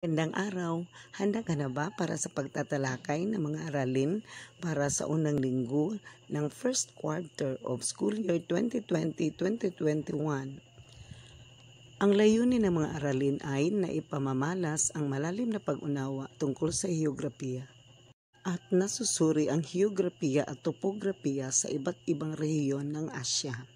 Gandang araw, handa ka na ba para sa pagtatalakay ng mga aralin para sa unang linggo ng first quarter of school year 2020-2021? Ang layunin ng mga aralin ay na ipamamalas ang malalim na pag-unawa tungkol sa heograpiya at nasusuri ang heograpiya at topograpiya sa iba't ibang rehiyon ng Asya.